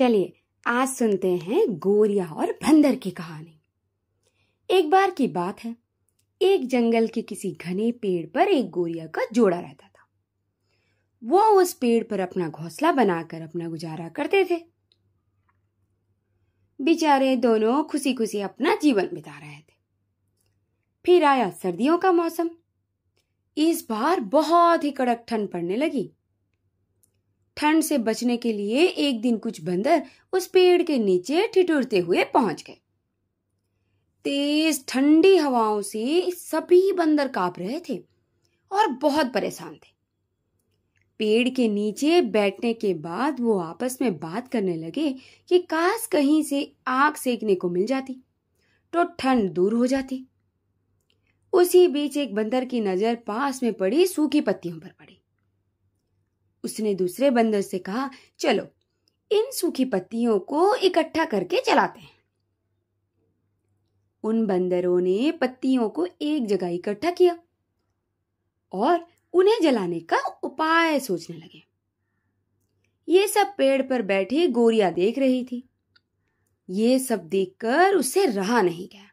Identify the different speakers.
Speaker 1: चलिए आज सुनते हैं गोरिया और बंदर की कहानी एक बार की बात है एक जंगल के किसी घने पेड़ पर एक गोरिया का जोड़ा रहता था वो उस पेड़ पर अपना घोंसला बनाकर अपना गुजारा करते थे बेचारे दोनों खुशी खुशी अपना जीवन बिता रहे थे फिर आया सर्दियों का मौसम इस बार बहुत ही कड़क ठंड पड़ने लगी ठंड से बचने के लिए एक दिन कुछ बंदर उस पेड़ के नीचे ठिठुरते हुए पहुंच गए तेज ठंडी हवाओं से सभी बंदर कांप रहे थे और बहुत परेशान थे पेड़ के नीचे बैठने के बाद वो आपस में बात करने लगे कि काश कहीं से आग सेकने को मिल जाती तो ठंड दूर हो जाती उसी बीच एक बंदर की नजर पास में पड़ी सूखी पत्तियों पर पड़ी उसने दूसरे बंदर से कहा चलो इन सूखी पत्तियों को इकट्ठा करके जलाते हैं उन बंदरों ने पत्तियों को एक जगह इकट्ठा किया और उन्हें जलाने का उपाय सोचने लगे ये सब पेड़ पर बैठी गोरिया देख रही थी ये सब देखकर उसे रहा नहीं गया